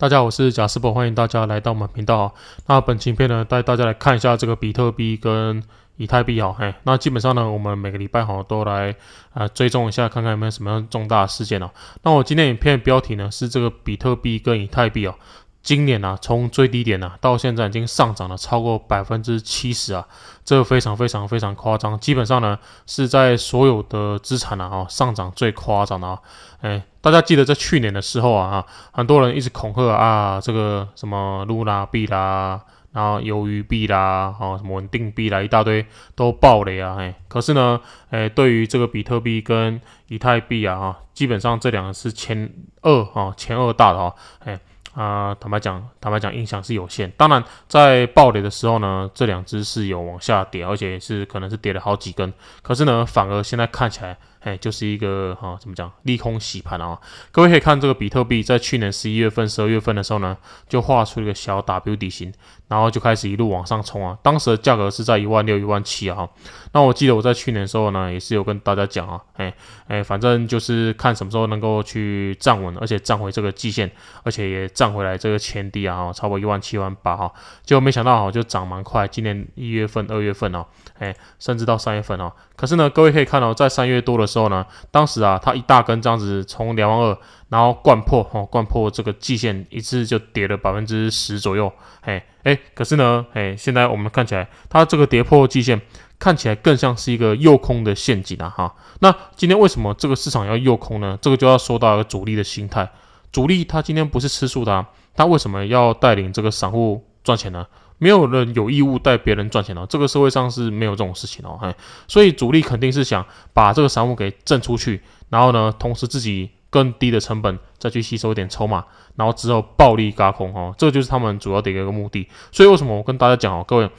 大家，好，我是贾士博，欢迎大家来到我们频道。那本影片呢，带大家来看一下这个比特币跟以太币。哈。那基本上呢，我们每个礼拜好都来啊追踪一下，看看有没有什么重大事件哦。那我今天影片标题呢，是这个比特币跟以太币哦。今年啊，从最低点啊到现在已经上涨了超过百分之七十啊！这非常非常非常夸张，基本上呢是在所有的资产呢啊上涨最夸张的啊。哎，大家记得在去年的时候啊哈，很多人一直恐吓啊，这个什么露娜币啦，然后鱿鱼币啦，哦什么稳定币啦，一大堆都爆雷啊！哎，可是呢，哎，对于这个比特币跟以太币啊哈，基本上这两个是前二啊前二大的啊，哎。啊，坦白讲，坦白讲，影响是有限。当然，在暴雷的时候呢，这两只是有往下跌，而且是可能是跌了好几根。可是呢，反而现在看起来，哎，就是一个哈，怎么讲，利空洗盘啊。各位可以看这个比特币，在去年十一月份、十二月份的时候呢，就画出一个小 W 底形，然后就开始一路往上冲啊。当时的价格是在一万六、一万七啊。那我记得我在去年的时候呢，也是有跟大家讲啊，哎哎，反正就是看什么时候能够去站稳，而且站回这个季线，而且也站。回来这个前低啊哈，差不多一万七万八哈，结果没想到哈，就涨蛮快。今年一月份、二月份哦，哎，甚至到三月份哦。可是呢，各位可以看到，在三月多的时候呢，当时啊，它一大根这样子，从两万二，然后贯破哈，贯破这个季线一次就跌了百分之十左右。哎哎，可是呢，哎，现在我们看起来，它这个跌破季线，看起来更像是一个诱空的陷阱啊！哈。那今天为什么这个市场要诱空呢？这个就要说到一主力的心态。主力他今天不是吃素的，他为什么要带领这个散户赚钱呢？没有人有义务带别人赚钱哦，这个社会上是没有这种事情哦，嘿，所以主力肯定是想把这个散户给挣出去，然后呢，同时自己更低的成本再去吸收一点筹码，然后之后暴力轧空哈，这就是他们主要的一个目的。所以为什么我跟大家讲哦，各位。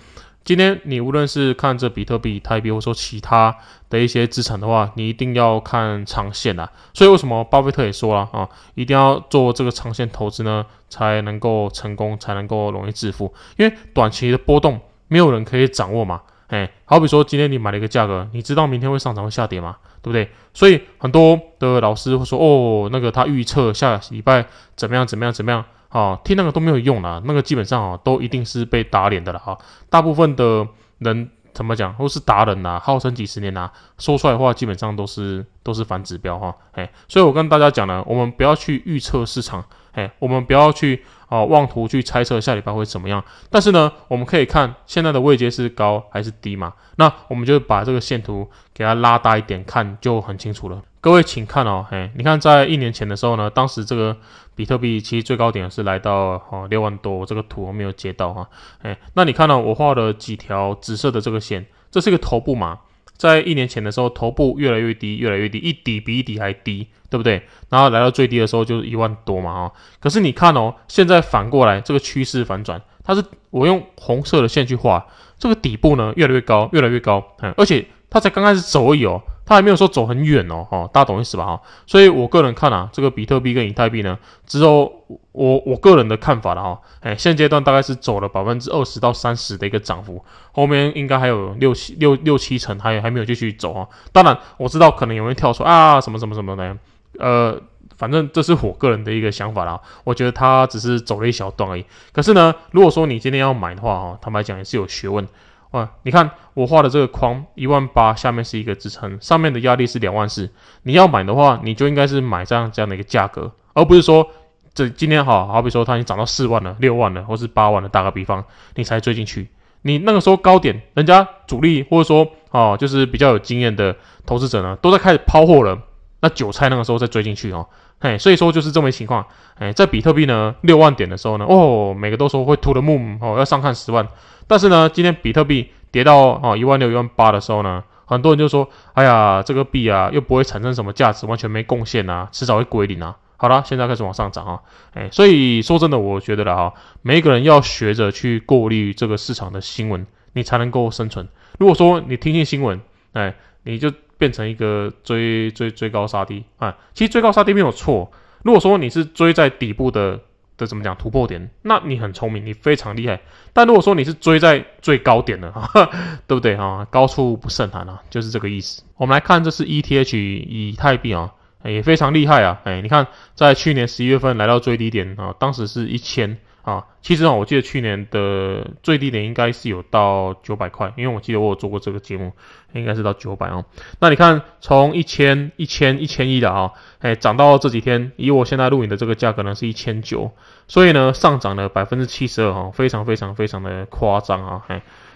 今天你无论是看这比特币、泰币，或者说其他的一些资产的话，你一定要看长线啊。所以为什么巴菲特也说了啊，一定要做这个长线投资呢，才能够成功，才能够容易致富。因为短期的波动，没有人可以掌握嘛。哎，好比说今天你买了一个价格，你知道明天会上涨、会下跌吗？对不对？所以很多的老师会说，哦，那个他预测下礼拜怎么样、怎么样、怎么样。哦，听那个都没有用啦，那个基本上哦，都一定是被打脸的了哈。大部分的人怎么讲，都是达人呐，号称几十年呐，说出来的话基本上都是都是反指标哈。哎，所以我跟大家讲呢，我们不要去预测市场。哎，我们不要去啊妄图去猜测下礼拜会怎么样。但是呢，我们可以看现在的位阶是高还是低嘛？那我们就把这个线图给它拉大一点看，就很清楚了。各位，请看哦，嘿，你看在一年前的时候呢，当时这个比特币其实最高点是来到哦六万多，这个图我没有截到哈。哎，那你看到我画了几条紫色的这个线，这是一个头部嘛？在一年前的时候，头部越来越低，越来越低，一底比一底还低，对不对？然后来到最低的时候就是一万多嘛，啊！可是你看哦，现在反过来，这个趋势反转，它是我用红色的线去画，这个底部呢越来越高，越来越高，嗯，而且它才刚开始走而已哦。他还没有说走很远哦，哦，大家懂意思吧？哈，所以我个人看啊，这个比特币跟以太币呢，只有我我个人的看法了哈。哎，现阶段大概是走了百分之二十到三十的一个涨幅，后面应该还有六七六六七成还还没有继续走啊。当然，我知道可能有人跳出啊，什么什么什么的，呃，反正这是我个人的一个想法啦。我觉得它只是走了一小段而已。可是呢，如果说你今天要买的话哈，坦白讲也是有学问。哇，你看我画的这个框，一万八下面是一个支撑，上面的压力是两万四。你要买的话，你就应该是买这样这样的一个价格，而不是说这今天好好比说它已经涨到四万了、六万了，或是八万了。打个比方，你才追进去，你那个时候高点，人家主力或者说哦，就是比较有经验的投资者呢，都在开始抛货了。那韭菜那个时候再追进去哦，嘿，所以说就是这么一情况。哎，在比特币呢六万点的时候呢，哦，每个都说会突的 moon 哦要上看十万，但是呢，今天比特币跌到啊一万六一万八的时候呢，很多人就说，哎呀，这个币啊又不会产生什么价值，完全没贡献啊，迟早会归零啊。好了，现在开始往上涨啊。哎，所以说真的，我觉得了哈，每一个人要学着去过滤这个市场的新闻，你才能够生存。如果说你听信新闻，哎，你就。变成一个追追追高杀低啊！其实追高杀低没有错。如果说你是追在底部的的怎么讲突破点，那你很聪明，你非常厉害。但如果说你是追在最高点的，哈 对不对啊？高处不胜寒啊，就是这个意思。我们来看，这是 ETH 以太币啊，也非常厉害啊。哎，你看，在去年十一月份来到最低点啊，当时是一千。啊，其实啊，我记得去年的最低点应该是有到九百块，因为我记得我有做过这个节目，应该是到九百哦。那你看，从一千、一千、一千一的啊，哎，涨到这几天，以我现在录影的这个价格呢，是一千九，所以呢，上涨了百分之七十二哦，非常非常非常的夸张啊。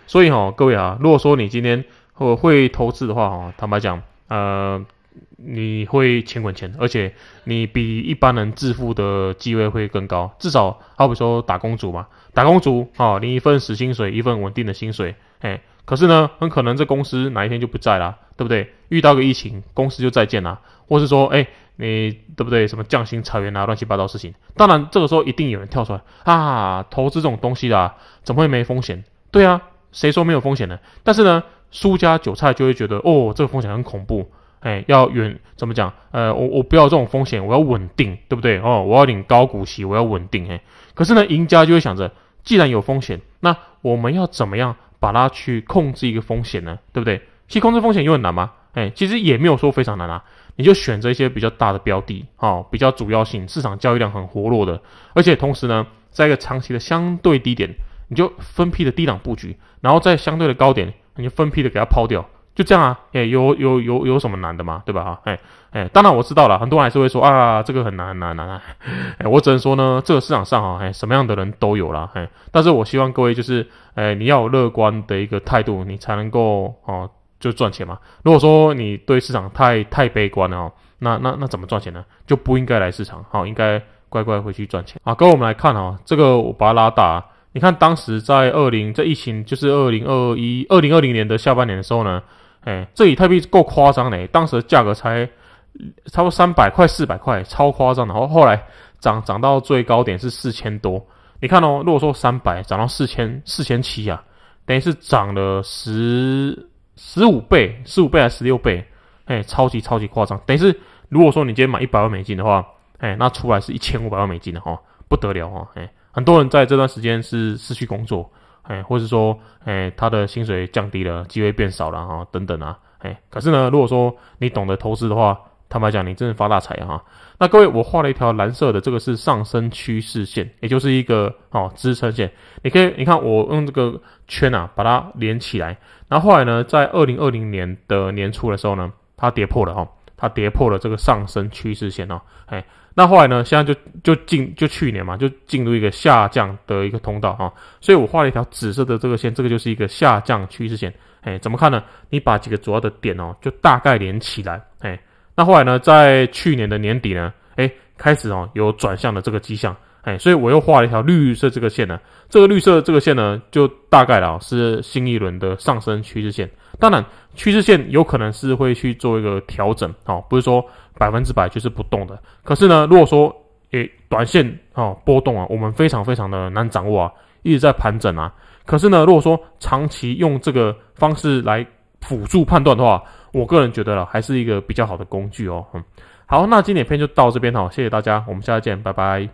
所以哈，各位啊，如果说你今天会投资的话啊，坦白讲，呃。你会钱滚钱，而且你比一般人致富的机会会更高。至少好比说打工族嘛，打工族啊，你一份死薪水，一份稳定的薪水，哎，可是呢，很可能这公司哪一天就不在啦，对不对？遇到个疫情，公司就再见啦，或是说，哎，你对不对？什么降薪裁员啊，乱七八糟事情。当然，这个时候一定有人跳出来啊，投资这种东西啊，怎么会没风险？对啊，谁说没有风险呢？但是呢，输家韭菜就会觉得，哦，这个风险很恐怖。哎，要远怎么讲？呃，我我不要这种风险，我要稳定，对不对？哦，我要领高股息，我要稳定。哎，可是呢，赢家就会想着，既然有风险，那我们要怎么样把它去控制一个风险呢？对不对？其实控制风险又很难吗？哎，其实也没有说非常难啊。你就选择一些比较大的标的啊，比较主要性，市场交易量很活络的，而且同时呢，在一个长期的相对低点，你就分批的低档布局，然后在相对的高点，你就分批的给它抛掉。就这样啊，哎，有有有有什么难的吗？对吧？啊，哎哎，当然我知道了，很多人还是会说啊，这个很难很难很难。哎，我只能说呢，这个市场上啊，哎，什么样的人都有啦。哎，但是我希望各位就是，哎，你要有乐观的一个态度，你才能够哦，就赚钱嘛。如果说你对市场太太悲观了那那那怎么赚钱呢？就不应该来市场，好，应该乖乖回去赚钱。啊，各位我们来看啊，这个我把它拉大，你看当时在二零在疫情就是二零二一二零二零年的下半年的时候呢。哎，这里特币够夸张嘞！当时的价格才，差不多三百块、四百块，超夸张的。然后后来涨涨到最高点是四千多，你看哦，如果说三百涨到四千、四千七啊，等于是涨了十十五倍、十五倍还是十六倍？哎，超级超级夸张！等于是如果说你今天买一百万美金的话，哎，那出来是一千五百万美金的哈，不得了哦，哎，很多人在这段时间是失去工作。哎，或者是说，哎，他的薪水降低了，机会变少了啊，等等啊，哎，可是呢，如果说你懂得投资的话，坦白讲，你真的发大财哈。那各位，我画了一条蓝色的，这个是上升趋势线，也就是一个哦支撑线。你可以，你看我用这个圈啊把它连起来，然后后来呢，在二零二零年的年初的时候呢，它跌破了哈。它跌破了这个上升趋势线哦，哎，那后来呢？现在就就进就去年嘛，就进入一个下降的一个通道哈。所以我画了一条紫色的这个线，这个就是一个下降趋势线。哎，怎么看呢？你把几个主要的点哦，就大概连起来。哎，那后来呢？在去年的年底呢，哎，开始哦有转向的这个迹象。哎，所以我又画了一条绿色这个线呢。这个绿色这个线呢，就大概哦是新一轮的上升趋势线。当然，趋势线有可能是会去做一个调整啊，不是说百分之百就是不动的。可是呢，如果说诶短线啊波动啊，我们非常非常的难掌握啊，一直在盘整啊。可是呢，如果说长期用这个方式来辅助判断的话，我个人觉得了，还是一个比较好的工具哦。好，那今天影片就到这边哈，谢谢大家，我们下次见，拜拜。